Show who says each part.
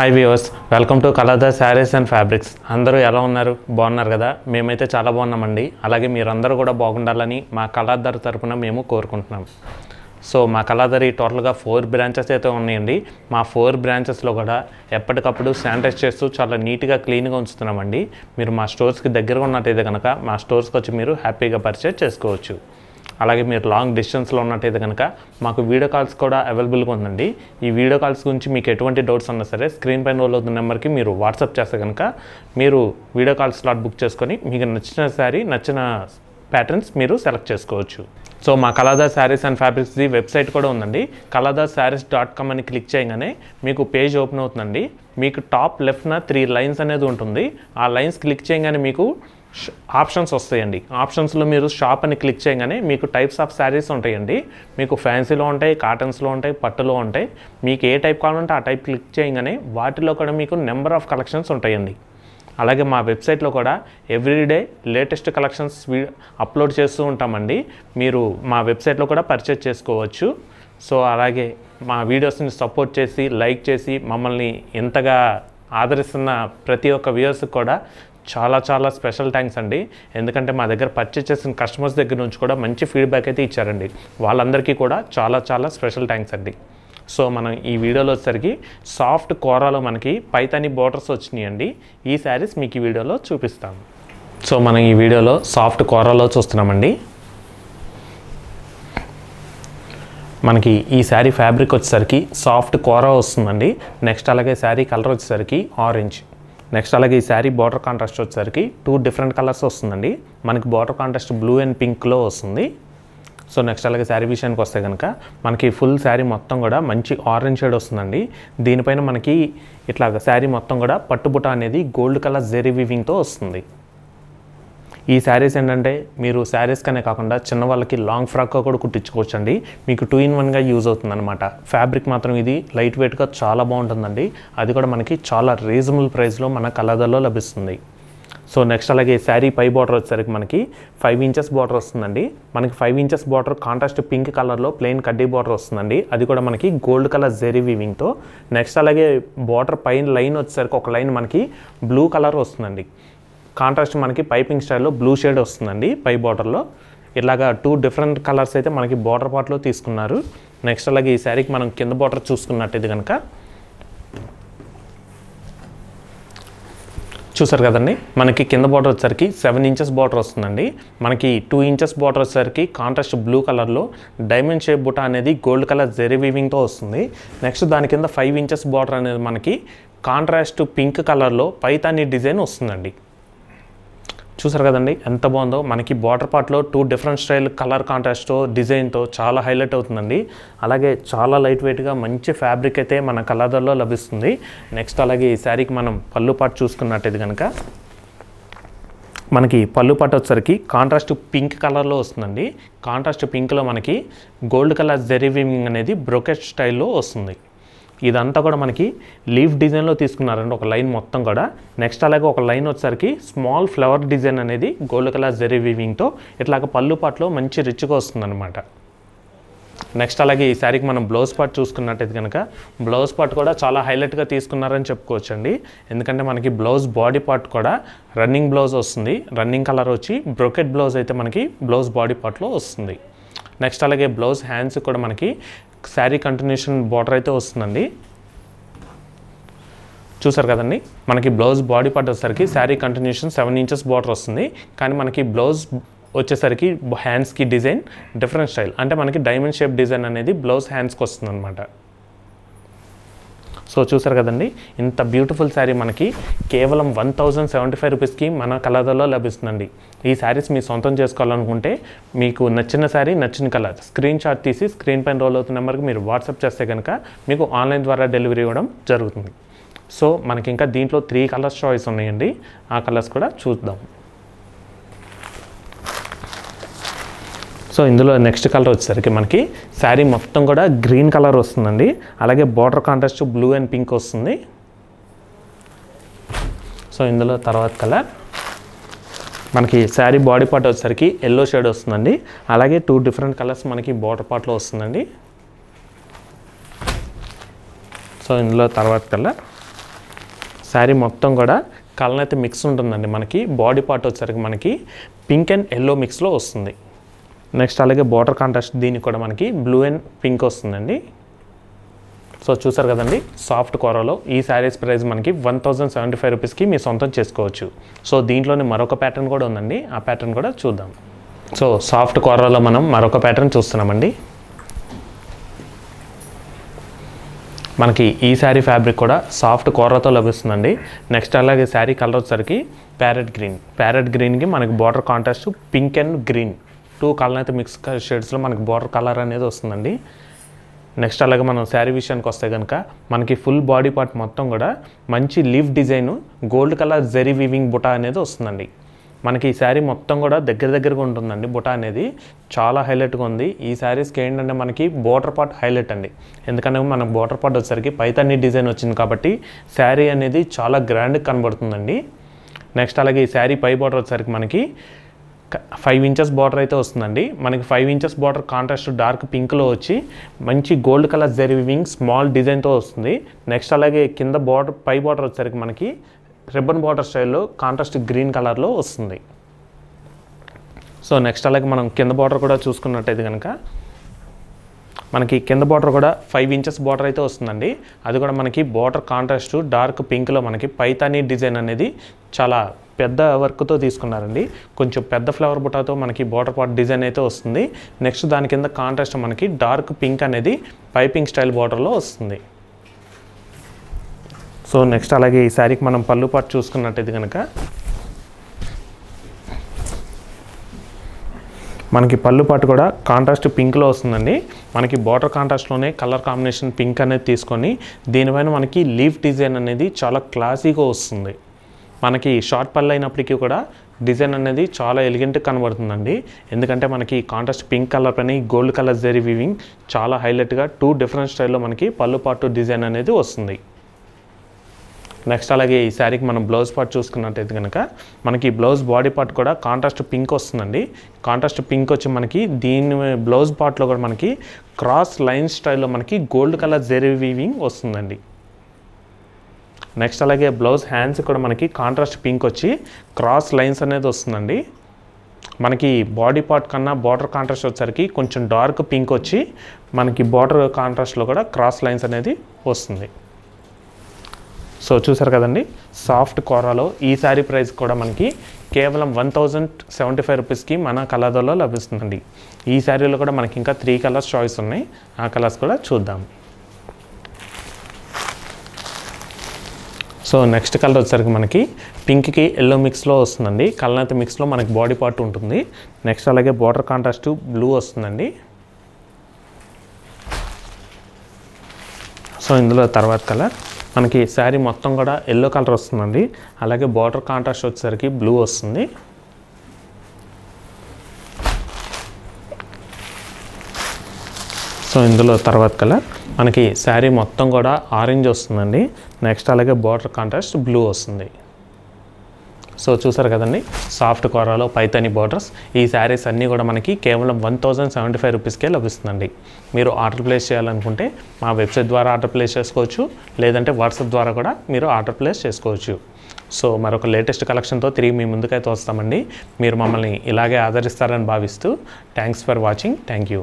Speaker 1: hi viewers welcome to colour sarees and fabrics అందరూ ఎలా ఉన్నారు బాగున్నారు కదా మేమైతే చాలా బాగున్నామండి అలాగే మీరందరూ కూడా బాగుండాలని మా కళాదార్ తరఫున మేము కోరుకుంటున్నాం సో మా ఈ టోటల్గా ఫోర్ బ్రాంచెస్ అయితే ఉన్నాయండి మా ఫోర్ బ్రాంచెస్లో కూడా ఎప్పటికప్పుడు శానిటైజ్ చేస్తూ చాలా నీట్గా క్లీన్గా ఉంచుతున్నామండి మీరు మా స్టోర్స్కి దగ్గరగా ఉన్నట్టయితే కనుక మా స్టోర్స్కి వచ్చి మీరు హ్యాపీగా పర్చేజ్ చేసుకోవచ్చు అలాగే మీరు లాంగ్ డిస్టెన్స్లో ఉన్నట్టయితే కనుక మాకు వీడియో కాల్స్ కూడా అవైలబుల్గా ఉందండి ఈ వీడియో కాల్స్ గురించి మీకు ఎటువంటి డౌట్స్ ఉన్నా సరే స్క్రీన్ పైన రోల్ అవుతున్న నెంబర్కి మీరు వాట్సాప్ చేస్తే కనుక మీరు వీడియో కాల్ స్లాట్ బుక్ చేసుకొని మీకు నచ్చిన శారీ నచ్చిన ప్యాటర్న్స్ మీరు సెలెక్ట్ చేసుకోవచ్చు సో మా కళాదాస్ శారీస్ అండ్ ఫ్యాబ్రిక్స్ది వెబ్సైట్ కూడా ఉందండి కళాదాస్ శారీస్ డాట్ కామ్ అని క్లిక్ చేయగానే మీకు పేజ్ ఓపెన్ అవుతుందండి మీకు టాప్ లెఫ్ట్న త్రీ లైన్స్ అనేది ఉంటుంది ఆ లైన్స్ క్లిక్ చేయగానే మీకు ఆప్షన్స్ వస్తాయండి ఆప్షన్స్లో మీరు షాప్ అని క్లిక్ చేయగానే మీకు టైప్స్ ఆఫ్ శారీస్ ఉంటాయండి మీకు ఫ్యాన్సీలో ఉంటాయి కాటన్స్లో ఉంటాయి పట్టులో ఉంటాయి మీకు ఏ టైప్ కావాలంటే ఆ టైప్ క్లిక్ చేయగానే వాటిలో కూడా మీకు నెంబర్ ఆఫ్ కలెక్షన్స్ ఉంటాయండి అలాగే మా వెబ్సైట్లో కూడా ఎవ్రీడే లేటెస్ట్ కలెక్షన్స్ అప్లోడ్ చేస్తూ ఉంటామండి మీరు మా వెబ్సైట్లో కూడా పర్చేజ్ చేసుకోవచ్చు సో అలాగే మా వీడియోస్ని సపోర్ట్ చేసి లైక్ చేసి మమ్మల్ని ఎంతగా ఆదరిస్తున్న ప్రతి ఒక్క వ్యూయర్స్కి కూడా చాలా చాలా స్పెషల్ థ్యాంక్స్ అండి ఎందుకంటే మా దగ్గర పర్చేస్ చేసిన కస్టమర్స్ దగ్గర నుంచి కూడా మంచి ఫీడ్బ్యాక్ అయితే ఇచ్చారండి వాళ్ళందరికీ కూడా చాలా చాలా స్పెషల్ థ్యాంక్స్ అండి సో మనం ఈ వీడియోలో వచ్చేసరికి సాఫ్ట్ కూరలో మనకి పైతాని బోర్డర్స్ వచ్చినాయండి ఈ శారీస్ మీకు ఈ వీడియోలో చూపిస్తాం సో మనం ఈ వీడియోలో సాఫ్ట్ కూరలో చూస్తున్నామండి మనకి ఈ శారీ ఫ్యాబ్రిక్ వచ్చేసరికి సాఫ్ట్ కూర వస్తుందండి నెక్స్ట్ అలాగే శారీ కలర్ వచ్చేసరికి ఆరెంజ్ నెక్స్ట్ అలాగే ఈ శారీ బార్డర్ కాంట్రాస్ట్ వచ్చేసరికి టూ డిఫరెంట్ కలర్స్ వస్తుందండి మనకి బార్డర్ కాంట్రాస్ట్ బ్లూ అండ్ పింక్లో వస్తుంది సో నెక్స్ట్ అలాగే శారీ విషయానికి వస్తే కనుక మనకి ఫుల్ శారీ మొత్తం కూడా మంచి ఆరెంజ్ షేడ్ వస్తుందండి దీనిపైన మనకి ఇట్లాగ శారీ మొత్తం కూడా పట్టుబుట అనేది గోల్డ్ కలర్ జెరీ వివింగ్తో వస్తుంది ఈ శారీస్ ఏంటంటే మీరు శారీస్ కనే కాకుండా వాళ్ళకి లాంగ్ ఫ్రాక్ కూడా కుట్టించుకోవచ్చు అండి మీకు టూ ఇన్ వన్గా యూజ్ అవుతుంది అనమాట ఫ్యాబ్రిక్ మాత్రం ఇది లైట్ వెయిట్గా చాలా బాగుంటుందండి అది కూడా మనకి చాలా రీజనబుల్ ప్రైస్లో మన కలర్లో లభిస్తుంది సో నెక్స్ట్ అలాగే శారీ పై బార్డర్ వచ్చేసరికి మనకి ఫైవ్ ఇంచెస్ బార్డర్ వస్తుందండి మనకి five inches border contrast pink కలర్లో ప్లెయిన్ కడ్డీ బార్డర్ వస్తుందండి అది కూడా మనకి గోల్డ్ కలర్ జెరీ వీవింగ్తో నెక్స్ట్ అలాగే బార్డర్ పైన లైన్ వచ్చేసరికి ఒక లైన్ మనకి బ్లూ కలర్ వస్తుందండి కాంట్రాస్ట్ మనకి పైపింగ్ స్టైల్లో బ్లూ షేడ్ వస్తుందండి పై బార్డర్లో ఇలాగా టూ డిఫరెంట్ కలర్స్ అయితే మనకి బార్డర్ పార్ట్లో తీసుకున్నారు నెక్స్ట్ అలాగే ఈ శారీకి మనం కింద బార్డర్ చూసుకున్నట్టయితే కనుక చూసారు కదండి మనకి కింద బార్డర్ వచ్చేసరికి సెవెన్ ఇంచెస్ బార్డర్ వస్తుందండి మనకి టూ ఇంచెస్ బార్డర్ వచ్చేసరికి కాంట్రాస్ట్ బ్లూ కలర్లో డైమండ్ షేప్ బుటా అనేది గోల్డ్ కలర్ జెరీ వీవింగ్తో వస్తుంది నెక్స్ట్ దాని కింద ఫైవ్ ఇంచెస్ బార్డర్ అనేది మనకి కాంట్రాస్ట్ పింక్ కలర్లో పైతాని డిజైన్ వస్తుందండి చూసారు కదండి ఎంత బాగుందో మనకి బార్డర్ పార్ట్లో టూ డిఫరెంట్ స్టైల్ కలర్ కాంట్రాస్ట్తో డిజైన్తో చాలా హైలైట్ అవుతుందండి అలాగే చాలా లైట్ వెయిట్గా మంచి ఫ్యాబ్రిక్ అయితే మన కలర్లో లభిస్తుంది నెక్స్ట్ అలాగే ఈ శారీకి మనం పళ్ళు పాటు చూసుకున్నట్టయితే కనుక మనకి పళ్ళు పట్టు వచ్చేసరికి కాంట్రాస్ట్ పింక్ కలర్లో వస్తుందండి కాంట్రాస్ట్ పింక్లో మనకి గోల్డ్ కలర్ జెరీవింగ్ అనేది బ్రోకెట్ స్టైల్లో వస్తుంది ఇదంతా కూడా మనకి లీఫ్ డిజైన్లో తీసుకున్నారండి ఒక లైన్ మొత్తం కూడా నెక్స్ట్ అలాగే ఒక లైన్ వచ్చేసరికి స్మాల్ ఫ్లవర్ డిజైన్ అనేది గోల్డ్ కలర్ జెరీ వీవింగ్తో ఇట్లాగ పళ్ళు పాటలో మంచి రిచ్గా వస్తుందన్నమాట నెక్స్ట్ అలాగే ఈ శారీకి మనం బ్లౌజ్ పార్ట్ చూసుకున్నట్టయితే కనుక బ్లౌజ్ పార్ట్ కూడా చాలా హైలైట్గా తీసుకున్నారని చెప్పుకోవచ్చండి ఎందుకంటే మనకి బ్లౌజ్ బాడీ పార్ట్ కూడా రన్నింగ్ బ్లౌజ్ వస్తుంది రన్నింగ్ కలర్ వచ్చి బ్రోకెట్ బ్లౌజ్ అయితే మనకి బ్లౌజ్ బాడీ పార్ట్లో వస్తుంది నెక్స్ట్ అలాగే బ్లౌజ్ హ్యాండ్స్ కూడా మనకి శారీ కంటిన్యూషన్ బార్డర్ అయితే వస్తుందండి చూసారు కదండి మనకి బ్లౌజ్ బాడీ పార్ట్ వచ్చేసరికి saree continuation seven inches border వస్తుంది కానీ మనకి బ్లౌజ్ వచ్చేసరికి హ్యాండ్స్కి డిజైన్ డిఫరెంట్ స్టైల్ అంటే మనకి డైమండ్ షేప్ డిజైన్ అనేది బ్లౌజ్ హ్యాండ్స్కి వస్తుంది అనమాట సో చూసారు కదండి ఇంత బ్యూటిఫుల్ శారీ మనకి కేవలం వన్ థౌజండ్ సెవెంటీ ఫైవ్ రూపీస్కి మన కలర్లో లభిస్తుందండి ఈ శారీస్ మీ సొంతం చేసుకోవాలనుకుంటే మీకు నచ్చిన శారీ నచ్చిన కలర్ స్క్రీన్ షాట్ తీసి స్క్రీన్ పైన రోల్ అవుతున్న నెంబర్కి మీరు వాట్సాప్ చేస్తే కనుక మీకు ఆన్లైన్ ద్వారా డెలివరీ ఇవ్వడం జరుగుతుంది సో మనకి ఇంకా దీంట్లో త్రీ కలర్స్ చాయిస్ ఉన్నాయండి ఆ కలర్స్ కూడా చూద్దాం సో ఇందులో నెక్స్ట్ కలర్ వచ్చేసరికి మనకి శారీ మొత్తం కూడా గ్రీన్ కలర్ వస్తుందండి అలాగే border contrast blue and pink వస్తుంది సో ఇందులో తర్వాత కలర్ మనకి శారీ బాడీ పార్ట్ వచ్చేసరికి ఎల్లో షేడ్ వస్తుందండి అలాగే టూ డిఫరెంట్ కలర్స్ మనకి బార్డర్ పార్ట్లో వస్తుందండి సో ఇందులో తర్వాత కలర్ శారీ మొత్తం కూడా కలర్ అయితే మిక్స్ ఉంటుందండి మనకి బాడీ పార్ట్ వచ్చేసరికి మనకి పింక్ అండ్ ఎల్లో మిక్స్లో వస్తుంది నెక్స్ట్ అలాగే బార్డర్ కాంట్రాస్ట్ దీనికి కూడా మనకి బ్లూ అండ్ పింక్ వస్తుందండి సో చూసారు కదండి సాఫ్ట్ కోరాలో ఈ శారీస్ ప్రైస్ మనకి వన్ థౌజండ్ సెవెంటీ ఫైవ్ రూపీస్కి మీ సొంతం చేసుకోవచ్చు సో దీంట్లోనే మరొక ప్యాటర్న్ కూడా ఉందండి ఆ ప్యాటర్న్ కూడా చూద్దాం సో సాఫ్ట్ కోరాలో మనం మరొక ప్యాటర్న్ చూస్తున్నామండి మనకి ఈ శారీ ఫ్యాబ్రిక్ కూడా సాఫ్ట్ కూరతో లభిస్తుందండి నెక్స్ట్ అలాగే శారీ కలర్ వచ్చేసరికి ప్యారెట్ గ్రీన్ ప్యారెట్ గ్రీన్కి మనకి border contrast pink and green two colour అయితే మిక్స్ షేడ్స్లో మనకి బార్డర్ కలర్ అనేది వస్తుందండి నెక్స్ట్ అలాగే మనం శారీ విషయానికి వస్తే కనుక మనకి ఫుల్ బాడీ పార్ట్ మొత్తం కూడా మంచి leaf design gold colour zari weaving బుటా అనేది వస్తుందండి మనకి ఈ శారీ మొత్తం కూడా దగ్గర దగ్గరగా ఉంటుందండి బుటా అనేది చాలా హైలైట్గా ఉంది ఈ శారీస్కి ఏంటంటే మనకి బోటర్ పార్ట్ హైలైట్ అండి ఎందుకంటే మనం బోటర్ పార్ట్ వచ్చేసరికి పైతాన్ని డిజైన్ వచ్చింది కాబట్టి శారీ అనేది చాలా గ్రాండ్గా కనబడుతుందండి నెక్స్ట్ అలాగే ఈ శారీ పై బోర్డర్ వచ్చేసరికి మనకి ఫైవ్ ఇంచెస్ బార్డర్ అయితే వస్తుందండి మనకి five inches border contrast dark పింక్లో వచ్చి మంచి gold colour zari weaving small డిజైన్తో వస్తుంది నెక్స్ట్ అలాగే కింద బార్డర్ పై బార్డర్ వచ్చేసరికి మనకి రిబ్బన్ బార్డర్ స్టైల్లో కాంట్రాస్ట్ గ్రీన్ కలర్లో వస్తుంది సో నెక్స్ట్ అలాగే మనం కింద బార్డర్ కూడా చూసుకున్నట్టయితే కనుక మనకి కింద బార్డర్ కూడా ఫైవ్ ఇంచెస్ బార్డర్ అయితే వస్తుందండి అది కూడా మనకి బార్డర్ కాంట్రాస్ట్ డార్క్ పింక్లో మనకి పైతానీ డిజైన్ అనేది చాలా పెద్ద వర్క్తో తీసుకున్నారండి కొంచెం పెద్ద ఫ్లవర్ బుటాతో మనకి బోటర్ పాట్ డిజైన్ అయితే వస్తుంది నెక్స్ట్ దాని కింద కాంట్రాస్ట్ మనకి డార్క్ పింక్ అనేది పైపింగ్ స్టైల్ బార్డర్లో వస్తుంది సో నెక్స్ట్ అలాగే ఈ శారీకి మనం పళ్ళు పాటు చూసుకున్నట్టయితే కనుక మనకి పళ్ళు పాటు కూడా కాంట్రాస్ట్ పింక్లో వస్తుందండి మనకి బార్డర్ కాంట్రాస్ట్లోనే కలర్ కాంబినేషన్ పింక్ అనేది తీసుకొని దీనిపైన మనకి లీఫ్ డిజైన్ అనేది చాలా క్లాసీగా వస్తుంది మనకి షార్ట్ పళ్ళు అయినప్పటికీ కూడా డిజైన్ అనేది చాలా ఎలిగెంట్గా కనబడుతుందండి ఎందుకంటే మనకి కాంట్రాస్ట్ పింక్ కలర్ పని గోల్డ్ కలర్ జరి వీవింగ్ చాలా హైలైట్గా టూ డిఫరెంట్ స్టైల్లో మనకి పళ్ళు పాటు డిజైన్ అనేది వస్తుంది నెక్స్ట్ అలాగే ఈ శారీకి మనం బ్లౌజ్ పార్ట్ చూసుకున్నట్టయితే కనుక మనకి బ్లౌజ్ బాడీ పార్ట్ కూడా కాంట్రాస్ట్ పింక్ వస్తుందండి కాంట్రాస్ట్ పింక్ వచ్చి మనకి దీని బ్లౌజ్ పార్ట్లో కూడా మనకి క్రాస్ లైన్ స్టైల్లో మనకి గోల్డ్ కలర్ జెరీ వీవింగ్ వస్తుందండి నెక్స్ట్ అలాగే బ్లౌజ్ హ్యాండ్స్ కూడా మనకి కాంట్రాస్ట్ పింక్ వచ్చి క్రాస్ లైన్స్ అనేది వస్తుందండి మనకి బాడీ పార్ట్ కన్నా బార్డర్ కాంట్రాస్ట్ వచ్చేసరికి కొంచెం డార్క్ పింక్ వచ్చి మనకి బార్డర్ కాంట్రాస్ట్లో కూడా క్రాస్ లైన్స్ అనేది వస్తుంది సో చూసారు కదండి సాఫ్ట్ కోరాలో ఈ శారీ ప్రైస్ కూడా మనకి కేవలం వన్ థౌజండ్ సెవెంటీ ఫైవ్ రూపీస్కి మన కలర్లో లభిస్తుందండి ఈ శారీలో కూడా మనకి ఇంకా త్రీ కలర్స్ చాయిస్ ఉన్నాయి ఆ కలర్స్ కూడా చూద్దాం సో నెక్స్ట్ కలర్ వచ్చేసరికి మనకి పింక్కి ఎల్లో మిక్స్లో వస్తుందండి కళ్ళనైతే మిక్స్లో మనకి బాడీ పార్ట్ ఉంటుంది నెక్స్ట్ అలాగే బార్డర్ కాంట్రాస్ట్ బ్లూ వస్తుందండి సో ఇందులో తర్వాత కలర్ మనకి శారీ మొత్తం కూడా ఎల్లో కలర్ వస్తుందండి అలాగే బార్డర్ కాంట్రాస్ట్ వచ్చేసరికి బ్లూ వస్తుంది సో ఇందులో తర్వాత కలర్ మనకి శారీ మొత్తం కూడా ఆరెంజ్ వస్తుందండి నెక్స్ట్ అలాగే బార్డర్ కాంట్రాస్ట్ బ్లూ వస్తుంది సో చూసారు కదండి సాఫ్ట్ కోరాలో పైతని బార్డర్స్ ఈ శారీస్ అన్నీ కూడా మనకి కేవలం వన్ థౌజండ్ సెవెంటీ ఫైవ్ రూపీస్కే లభిస్తుందండి మీరు ఆర్డర్ ప్లేస్ చేయాలనుకుంటే మా వెబ్సైట్ ద్వారా ఆర్డర్ ప్లేస్ చేసుకోవచ్చు లేదంటే వాట్సాప్ ద్వారా కూడా మీరు ఆర్డర్ ప్లేస్ చేసుకోవచ్చు సో మరొక లేటెస్ట్ కలెక్షన్తో తిరిగి మీ ముందుకైతే వస్తామండి మీరు మమ్మల్ని ఇలాగే ఆదరిస్తారని భావిస్తూ thanks for watching thank you